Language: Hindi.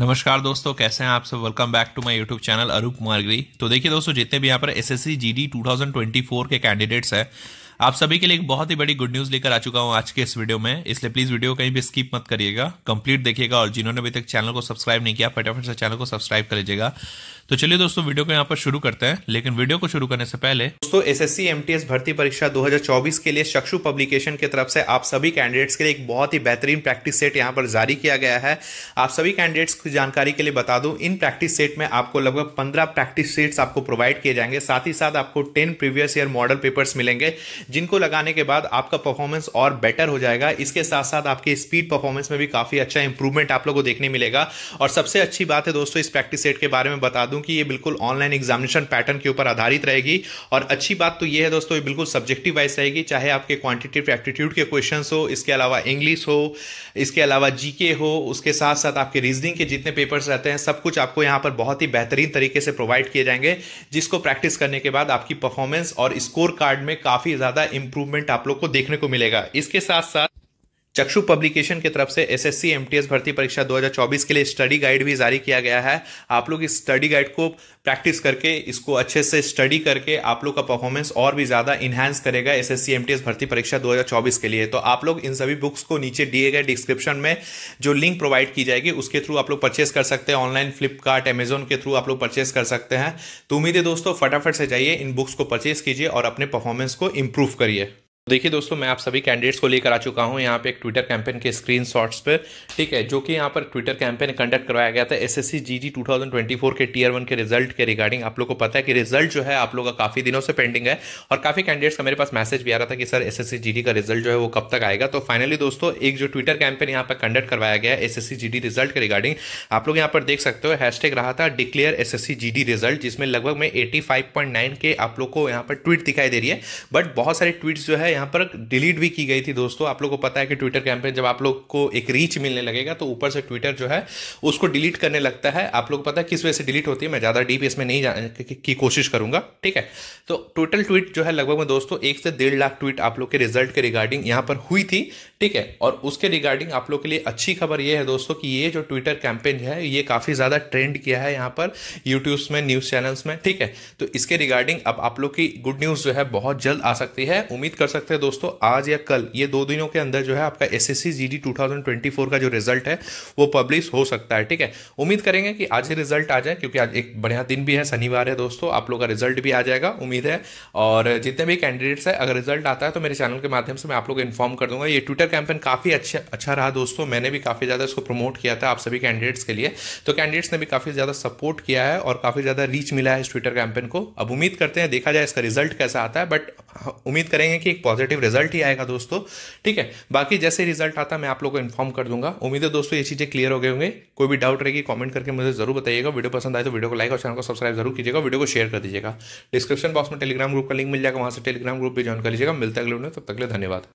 नमस्कार दोस्तों कैसे हैं आप सब welcome back to my YouTube channel Arup Margari तो देखिए दोस्तों जितने भी यहाँ पर एसएससी जीडी 2024 के कैंडिडेट्स हैं आप सभी के लिए एक बहुत ही बड़ी गुड न्यूज़ लेकर आ चुका हूँ आज के इस वीडियो में इसलिए प्लीज़ वीडियो कहीं भी स्किप मत करिएगा कंप्लीट देखिएगा और जिन्होंने अभी तक चैनल को सब्सक्राइब नहीं किया फटाफट से चैनल को सब्सक्राइब कर लीजिएगा तो चलिए दोस्तों वीडियो को यहाँ पर शुरू करते हैं लेकिन वीडियो को शुरू करने से पहले दोस्तों टी एस भर्ती परीक्षा 2024 के लिए चक्षु पब्लिकेशन की तरफ से आप सभी कैंडिडेट्स के लिए एक बहुत ही बेहतरीन प्रैक्टिस सेट यहाँ पर जारी किया गया है आप सभी कैंडिडेट्स की जानकारी के लिए बता दू इन प्रैक्टिस सेट में आपको लगभग पंद्रह प्रैक्टिस सेट्स आपको प्रोवाइड किए जाएंगे साथ ही साथ आपको ten previous year model papers मिलेंगे जिनको लगाने के बाद आपका परफॉर्मेंस और बेटर हो जाएगा इसके साथ साथ आपके स्पीड परफॉर्मेंस में भी काफी अच्छा इंप्रूवमेंट आप लोग को देखने मिलेगा और सबसे अच्छी बात है दोस्तों इस प्रैक्टिस सेट के बारे में बता दू दूं कि ये बिल्कुल ऑनलाइन एग्जामिनेशन पैटर्न के ऊपर आधारित रहेगी और अच्छी बात तो ये है दोस्तों ये बिल्कुल सब्जेक्टिव वाइज रहेगी चाहे आपके क्वांटिटेटिव एप्टीट्यूड के क्वेश्चन हो इसके अलावा इंग्लिश हो इसके अलावा जी हो उसके साथ साथ आपके रीजनिंग के जितने पेपर्स रहते हैं सब कुछ आपको यहाँ पर बहुत ही बेहतरीन तरीके से प्रोवाइड किए जाएंगे जिसको प्रैक्टिस करने के बाद आपकी परफॉर्मेंस और स्कोर कार्ड में काफ़ी ज़्यादा इंप्रूवमेंट आप लोग को देखने को मिलेगा इसके साथ साथ चक्षु पब्लिकेशन की तरफ से एसएससी एमटीएस भर्ती परीक्षा 2024 के लिए स्टडी गाइड भी जारी किया गया है आप लोग इस स्टडी गाइड को प्रैक्टिस करके इसको अच्छे से स्टडी करके आप लोग का परफॉर्मेंस और भी ज़्यादा इन्हांस करेगा टी एस भर्ती परीक्षा 2024 के लिए तो आप लोग इन सभी बुक्स को नीचे दिए गए डिस्क्रिप्शन में जो लिंक प्रोवाइड की जाएगी उसके थ्रू आप लोग परचेस कर सकते हैं ऑनलाइन फ्लिपकार्ट अमेजोन के थ्रू आप लोग परचेस कर सकते हैं तो उम्मीद है दोस्तों फटाफट से जाइए इन बुक्स को परचेस कीजिए और अपने परफॉर्मेंस को इम्प्रूव करिए देखिए दोस्तों मैं आप सभी कैंडिडेट्स को लेकर आ चुका हूं यहाँ पे एक ट्विटर कैंपेन के स्क्रीन शॉट्स पर ठीक है जो कि यहाँ पर ट्विटर कैंपेन कंडक्ट करवाया गया था एसएससी जीजी 2024 के टीयर वन के रिजल्ट के रिगार्डिंग आप लोग को पता है कि रिजल्ट जो है आप लोगों का काफ़ी दिनों से पेंडिंग है और काफ़ी कैंडिडेट्स का मेरे पास मैसेज भी आ रहा था कि सर एस एस का रिजल्ट जो है वो कब तक आएगा तो फाइनली दोस्तों एक जो ट्विटर कैंपेन यहाँ पर कंडक्ट करवाया गया एस एस रिजल्ट के रिगार्डिंग आप लोग यहाँ पर देख सकते हो हैशटैग रहा था डिक्लेयर एस एस रिजल्ट जिसमें लगभग में एटी के आप लोग को यहाँ पर ट्वीट दिखाई दे रही है बट बहुत सारे ट्वीट जो है यहाँ पर डिलीट भी की गई थी दोस्तों आप लोग को पता है कि ट्विटर कैंपेन जब आप लोग को एक रीच मिलने लगेगा तो ऊपर से ट्विटर जो है उसको डिलीट करने लगता है आप लोग को पता है किस वजह से डिलीट होती है मैं ज़्यादा डीप इसमें नहीं जाने की कोशिश करूंगा ठीक है तो टोटल ट्वीट जो है लगभग में दोस्तों एक से डेढ़ लाख ट्वीट आप लोग के रिजल्ट के रिगार्डिंग यहाँ पर हुई थी ठीक है और उसके रिगार्डिंग आप लोग के लिए अच्छी खबर ये है दोस्तों कि ये जो ट्विटर कैंपेन है ये काफ़ी ज़्यादा ट्रेंड किया है यहाँ पर यूट्यूब्स में न्यूज़ चैनल्स में ठीक है तो इसके रिगार्डिंग अब आप लोग की गुड न्यूज़ जो है बहुत जल्द आ सकती है उम्मीद कर सकते सकते हैं दोस्तों आज या कल ये दो दिनों के अंदर जो है आपका S S C G D का जो रिजल्ट है वो पब्लिश हो सकता है ठीक है उम्मीद करेंगे कि आज ही रिजल्ट आ जाए क्योंकि आज एक बढ़िया दिन भी है शनिवार है दोस्तों आप लोग का रिजल्ट भी आ जाएगा उम्मीद है और जितने भी कैंडिडेट्स हैं अगर रिजल्ट आता है तो मेरे चैनल के माध्यम से मैं आप लोग को इन्फॉर्म कर दूंगा ये ट्विटर कैंपेन काफ़ी अच्छा अच्छा रहा दोस्तों मैंने भी काफ़ी ज़्यादा इसको प्रमोट किया था आप सभी कैंडिडेट्स के लिए तो कैंडिडेट्स ने भी काफ़ी ज़्यादा सपोर्ट किया है और काफ़ी ज़्यादा रीच मिला है इस ट्विटर कैंपेन को अब उम्मीद करते हैं देखा जाए इसका रिजल्ट कैसा आता है बट उम्मीद करेंगे कि एक पॉजिटिव रिजल्ट ही आएगा दोस्तों ठीक है बाकी जैसे रिजल्ट आता मैं आप लोग को इन्फॉर्म कर दूंगा उम्मीद है दोस्तों ये चीज़ें क्लियर हो गए होंगे कोई भी डाउट रहेगी कमेंट करके मुझे जरूर बताइएगा वीडियो पसंद आए तो वीडियो को लाइक और चैनल को सब्सक्राइब जरूर कीजिएगा वीडियो को शेयर कर दीजिएगा डिस्क्रिप्शन बॉक्स में टेलीग्राम ग्रुप का लिंक मिल जाएगा वहां से टेलीग्राम ग्रुप भी ज्वाइन कर लीजिएगा मिलता है अगले वीडियो तब तक धन्यवाद